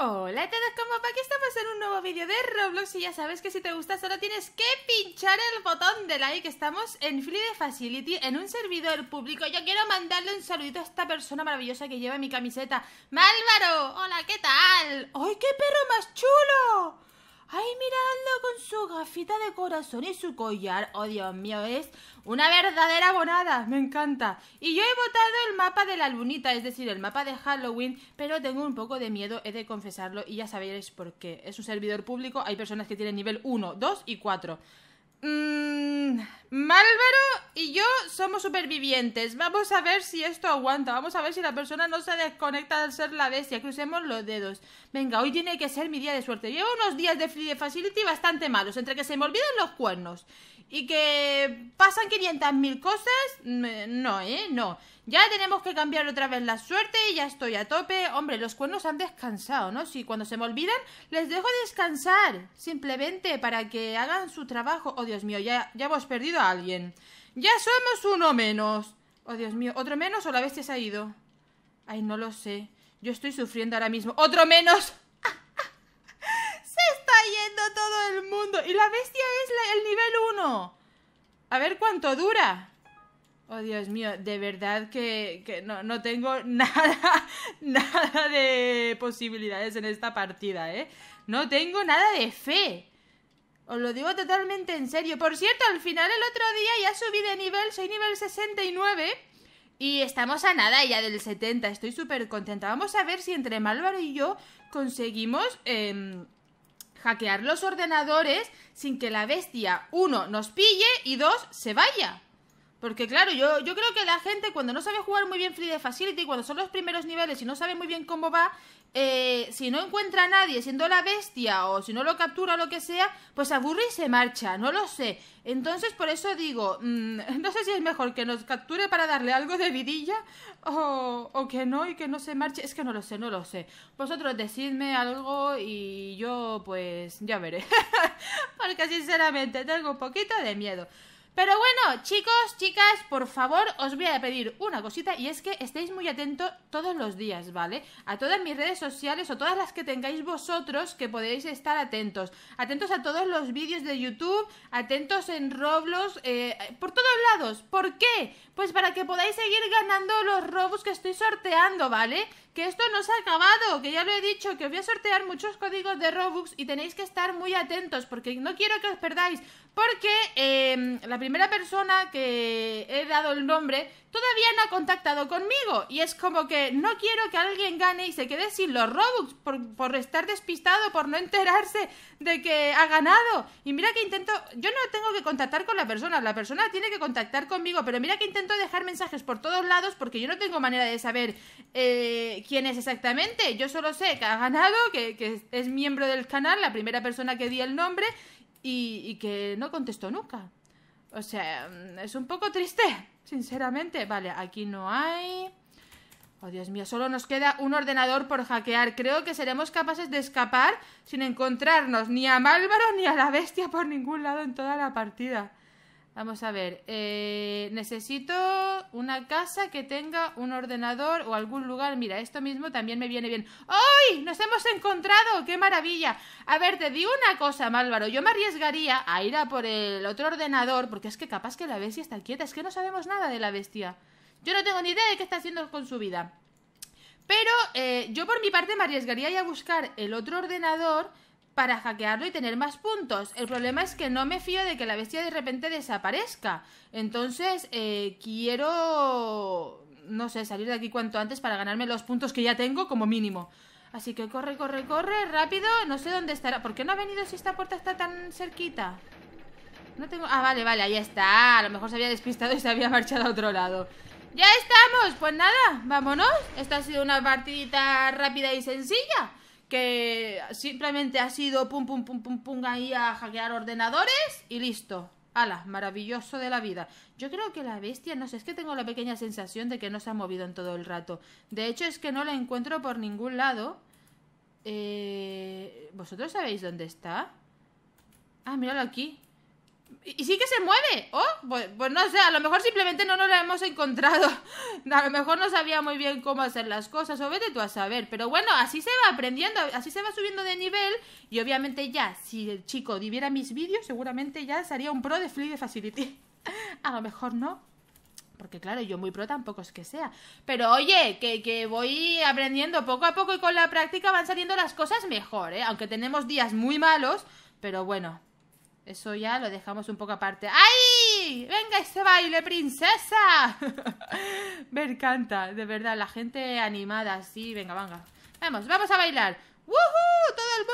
Hola a todos, como aquí estamos en un nuevo vídeo de Roblox y ya sabes que si te gusta solo tienes que pinchar el botón de like Estamos en Free de Facility, en un servidor público Yo quiero mandarle un saludito a esta persona maravillosa que lleva mi camiseta ¡Málvaro! ¡Hola! ¿Qué tal? ¡Ay, qué perro más chulo! ¡Ay, mirando con su gafita de corazón y su collar! ¡Oh, Dios mío! Es una verdadera bonada. Me encanta. Y yo he votado el mapa de la lunita, es decir, el mapa de Halloween, pero tengo un poco de miedo, he de confesarlo, y ya sabéis por qué. Es un servidor público, hay personas que tienen nivel 1, 2 y 4. Mmm Málvaro y yo somos supervivientes. Vamos a ver si esto aguanta. Vamos a ver si la persona no se desconecta al ser la bestia. Crucemos los dedos. Venga, hoy tiene que ser mi día de suerte. Llevo unos días de Free Facility bastante malos, entre que se me olvidan los cuernos y que pasan 500.000 cosas, no, ¿eh? No. Ya tenemos que cambiar otra vez la suerte ya estoy a tope. Hombre, los cuernos han descansado, ¿no? Si cuando se me olvidan, les dejo descansar, simplemente para que hagan su trabajo. Oh, Dios mío, ya, ya hemos perdido a alguien. Ya somos uno menos. Oh, Dios mío, ¿otro menos o la bestia se ha ido? Ay, no lo sé. Yo estoy sufriendo ahora mismo. ¡Otro menos! Yendo todo el mundo. Y la bestia es el nivel 1. A ver cuánto dura. Oh, Dios mío, de verdad que, que no, no, tengo nada, nada de posibilidades en esta partida, ¿eh? No tengo nada de fe. Os lo digo totalmente en serio. Por cierto, al final el otro día ya subí de nivel, soy nivel 69 y estamos a nada ya del 70. Estoy súper contenta. Vamos a ver si entre Malvaro y yo conseguimos... Eh, hackear los ordenadores sin que la bestia, uno, nos pille y dos, se vaya. Porque claro, yo, yo creo que la gente cuando no sabe jugar muy bien Free Facility, cuando son los primeros niveles y no sabe muy bien cómo va, eh, si no encuentra a nadie siendo la bestia o si no lo captura o lo que sea, pues aburre y se marcha, no lo sé. Entonces por eso digo, mm, no sé si es mejor que nos capture para darle algo de vidilla o, o, que no y que no se marche. Es que no lo sé, no lo sé. Vosotros decidme algo y yo pues ya veré. Porque sinceramente tengo un poquito de miedo. Pero bueno, chicos, chicas, por favor, os voy a pedir una cosita y es que estéis muy atentos todos los días, ¿vale? A todas mis redes sociales o todas las que tengáis vosotros que podéis estar atentos. Atentos a todos los vídeos de YouTube, atentos en Roblox, eh, por todos lados. ¿Por qué? Pues para que podáis seguir ganando los Robux que estoy sorteando, ¿vale? Que esto no se ha acabado, que ya lo he dicho, que os voy a sortear muchos códigos de Robux y tenéis que estar muy atentos porque no quiero que os perdáis. Porque em, la primera persona que he dado el nombre todavía no ha contactado conmigo y es como que no quiero que alguien gane y se quede sin los Robux por estar despistado, por no enterarse de que ha ganado. Y mira que intento, yo no tengo que contactar con la persona, la persona tiene que contactar conmigo, pero mira que intento dejar mensajes por todos lados porque yo no tengo manera de saber eh, quién es exactamente. Yo solo sé que ha ganado, que, es miembro del canal, la primera persona que di el nombre y, y que no contestó nunca. O sea, mm, es un poco triste, sinceramente. Vale, aquí no hay... Oh, Dios mío, solo nos queda un ordenador por hackear. Creo que seremos capaces de escapar sin encontrarnos ni a Málvaro ni a la bestia por ningún lado en toda la partida. Vamos a ver, eh, necesito una casa que tenga un ordenador o algún lugar. Mira, esto mismo también me viene bien. ¡Ay! ¡Nos hemos encontrado! ¡Qué maravilla! A ver, te digo una cosa, Málvaro. Yo me arriesgaría a ir a por el otro ordenador, porque es que capaz que la bestia está quieta. Es que no sabemos nada de la bestia. Yo no tengo ni idea de qué está haciendo con su vida. Pero eh, yo por mi parte me arriesgaría a ir a buscar el otro ordenador para hackearlo y tener más puntos. El problema es que no me fío de que la bestia de repente desaparezca. Entonces, eh, quiero, no sé, salir de aquí cuanto antes para ganarme los puntos que ya tengo como mínimo. Así que corre, corre, corre, rápido. No sé dónde estará. ¿Por qué no ha venido si esta puerta está tan cerquita? No tengo... Ah, vale, vale, ahí está. A lo mejor se había despistado y se había marchado a otro lado. ¡Ya estamos! Pues nada, vámonos. Esta ha sido una partidita rápida y sencilla que simplemente ha sido pum, pum, pum, pum, pum ahí a hackear ordenadores y listo. Ala, maravilloso de la vida. Yo creo que la bestia, no sé, es que tengo la pequeña sensación de que no se ha movido en todo el rato. De hecho, es que no la encuentro por ningún lado. Eh, ¿Vosotros sabéis dónde está? Ah, míralo aquí. Y sí que se mueve. Oh, pues, no sé, a lo mejor simplemente no nos la hemos encontrado. A lo mejor no sabía muy bien cómo hacer las cosas, o vete tú a saber. Pero bueno, así se va aprendiendo, así se va subiendo de nivel. Y obviamente ya, si el chico diviera mis vídeos, seguramente ya sería un pro de Fly Facility. a lo mejor no. Porque claro, yo muy pro tampoco es que sea. Pero oye, que, que voy aprendiendo poco a poco y con la práctica van saliendo las cosas mejor, ¿eh? Aunque tenemos días muy malos, pero bueno, eso ya lo dejamos un poco aparte. ¡Ay! ¡Venga ese baile, princesa! Me encanta, de verdad, la gente animada, así. venga, venga. Vamos, vamos a bailar. ¡Woohoo! ¡Todo el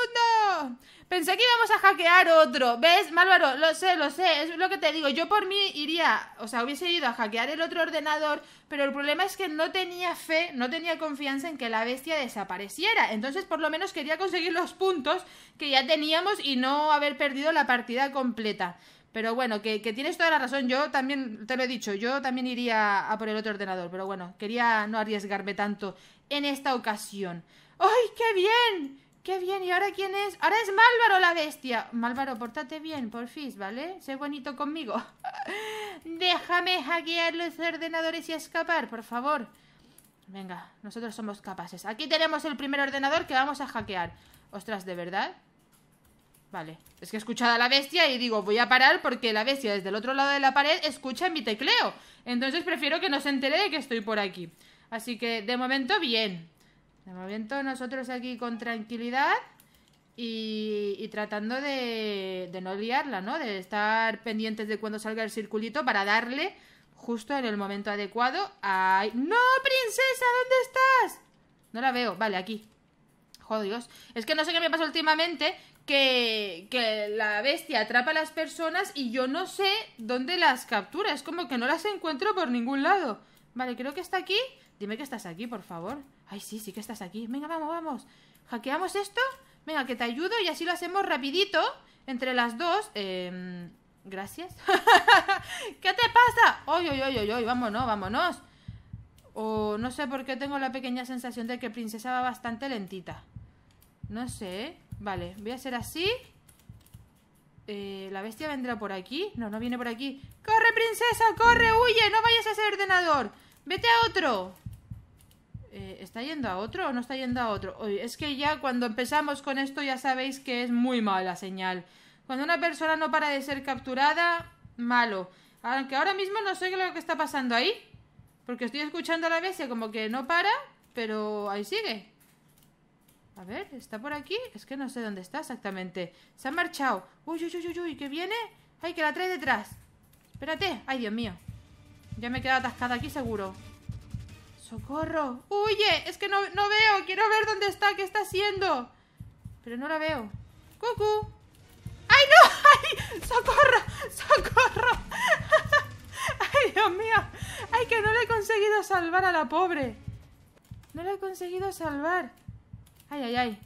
mundo! Pensé que íbamos a hackear otro. ¿Ves, Málvaro? Lo sé, lo sé. Es lo que te digo. Yo por mí iría, o sea, hubiese ido a hackear el otro ordenador, pero el problema es que no tenía fe, no tenía confianza en que la bestia desapareciera. Entonces, por lo menos quería conseguir los puntos que ya teníamos y no haber perdido la partida completa. Pero bueno, que, tienes toda la razón. Yo también, te lo he dicho, yo también iría a por el otro ordenador. Pero bueno, quería no arriesgarme tanto en esta ocasión. ¡Ay, qué bien! ¡Qué bien! ¿Y ahora quién es? Ahora es Málvaro la bestia. Málvaro, pórtate bien, porfis, ¿vale? Sé bonito conmigo. Déjame hackear los ordenadores y escapar, por favor. Venga, nosotros somos capaces. Aquí tenemos el primer ordenador que vamos a hackear. Ostras, ¿de verdad? Vale, es que he escuchado a la bestia y digo, voy a parar porque la bestia desde el otro lado de la pared escucha mi tecleo. Entonces prefiero que no se entere de que estoy por aquí. Así que de momento bien. De momento nosotros aquí con tranquilidad y, y tratando de, de no liarla, ¿no? De estar pendientes de cuando salga el circulito para darle justo en el momento adecuado ¡Ay! ¡No, princesa! ¿Dónde estás? No la veo. Vale, aquí. Joder, Dios. Es que no sé qué me pasa últimamente, que, que, la bestia atrapa a las personas y yo no sé dónde las captura. Es como que no las encuentro por ningún lado. Vale, creo que está aquí. Dime que estás aquí, por favor. Ay, sí, sí que estás aquí. Venga, vamos, vamos. ¿Hackeamos esto? Venga, que te ayudo y así lo hacemos rapidito. Entre las dos. Em, gracias. ¿Qué te pasa? Oy, ay, ay, ay oy. Vámonos, vámonos. O no sé por qué tengo la pequeña sensación de que Princesa va bastante lentita. No sé, ¿eh? Vale, voy a hacer así. Eh, la bestia vendrá por aquí. No, no viene por aquí. ¡Corre, princesa! ¡Corre! ¡Huye! ¡No vayas a ese ordenador! ¡Vete a otro! Eh, ¿Está yendo a otro o no está yendo a otro? Hoy es que ya cuando empezamos con esto ya sabéis que es muy mala señal. Cuando una persona no para de ser capturada, malo. Aunque ahora mismo no sé lo que está pasando ahí. Porque estoy escuchando a la bestia como que no para, pero ahí sigue. A ver, ¿está por aquí? Es que no sé dónde está exactamente. Se ha marchado. Uy, uy, uy, uy, uy, que viene. Ay, que la trae detrás. Espérate. Ay, Dios mío. Ya me he quedado atascada aquí seguro. ¡Socorro! ¡Huye! Es que no, veo. Quiero ver dónde está. ¿Qué está haciendo? Pero no la veo. ¡Cucu! ¡Ay, no! ¡Ay! ¡Socorro! ¡Socorro! ¡Ay, Dios mío! ¡Ay, que no le he conseguido salvar a la pobre! No la he conseguido salvar. Ay, ay, ay.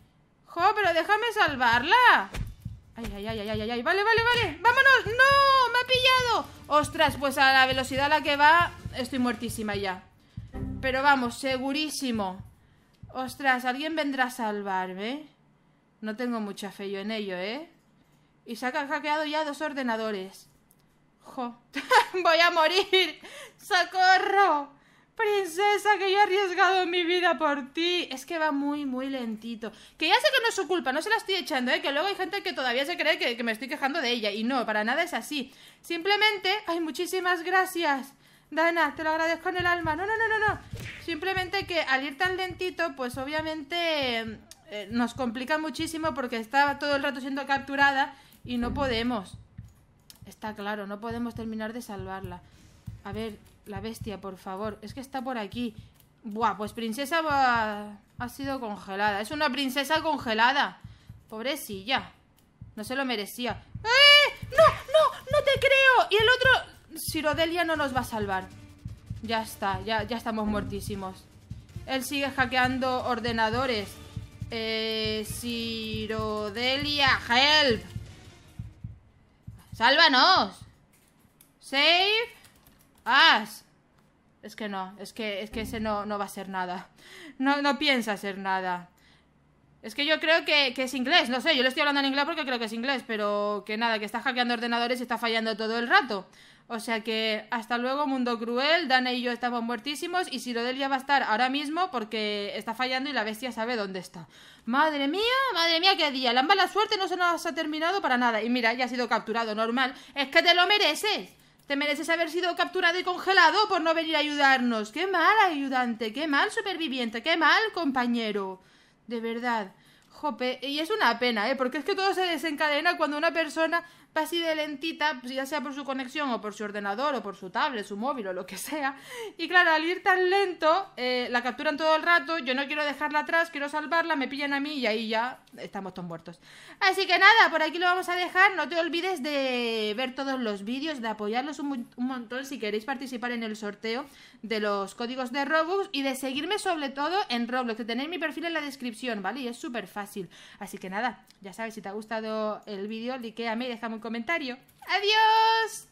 ¡Jo, pero déjame salvarla! Ay, ay, ay, ay, ay, ay, vale, vale, vale. ¡Vámonos! ¡No! ¡Me ha pillado! Ostras, pues a la velocidad a la que va estoy muertísima ya. Pero vamos, segurísimo. Ostras, alguien vendrá a salvarme. No tengo mucha fe yo en ello, ¿eh? Y se ha hackeado ya dos ordenadores. ¡Jo! ¡Voy a morir! ¡Socorro! Princesa, que yo he arriesgado mi vida por ti. Es que va muy, muy lentito. Que ya sé que no es su culpa, no se la estoy echando, ¿eh? Que luego hay gente que todavía se cree que, me estoy quejando de ella. Y no, para nada es así. Simplemente, Ay, muchísimas gracias. Dana, te lo agradezco en el alma. No, no, no, no, no. Simplemente que al ir tan lentito, pues obviamente eh, nos complica muchísimo porque está todo el rato siendo capturada y no podemos. Está claro, no podemos terminar de salvarla. A ver, la bestia, por favor. Es que está por aquí. Buah, pues princesa va... ha sido congelada. Es una princesa congelada. Pobrecilla. No se lo merecía. ¡Eh! ¡No, no, no te creo! Y el otro... Sirodelia no nos va a salvar. Ya está, ya, ya estamos muertísimos. Él sigue hackeando ordenadores. Eh... Sirodelia, help. ¡Sálvanos! Save. Ah, es que no, es que, es que ese no, no va a ser nada. No, no piensa ser nada. Es que yo creo que, es inglés, no sé, yo le estoy hablando en inglés porque creo que es inglés, pero que nada, que está hackeando ordenadores y está fallando todo el rato. O sea que hasta luego, mundo cruel, Dana y yo estamos muertísimos y Sirodel ya va a estar ahora mismo porque está fallando y la bestia sabe dónde está. Madre mía, madre mía, qué día, la mala suerte no se nos ha terminado para nada. Y mira, ya ha sido capturado, normal, es que te lo mereces. Te mereces haber sido capturado y congelado por no venir a ayudarnos. ¡Qué mal ayudante! ¡Qué mal superviviente! ¡Qué mal compañero! De verdad. Jope, y es una pena, ¿eh? Porque es que todo se desencadena cuando una persona va así de lentita, pues, ya sea por su conexión o por su ordenador o por su tablet, su móvil o lo que sea. Y claro, al ir tan lento, eh, la capturan todo el rato, yo no quiero dejarla atrás, quiero salvarla, me pillan a mí y ahí ya estamos todos muertos. Así que nada, por aquí lo vamos a dejar, no te olvides de ver todos los vídeos, de apoyarlos un, montón si queréis participar en el sorteo de los códigos de Robux y de seguirme sobre todo en Roblox, que tenéis mi perfil en la descripción, ¿vale? Y es súper fácil. Así que nada, ya sabes, si te ha gustado el vídeo, likeame y dejamos comentario. ¡Adiós!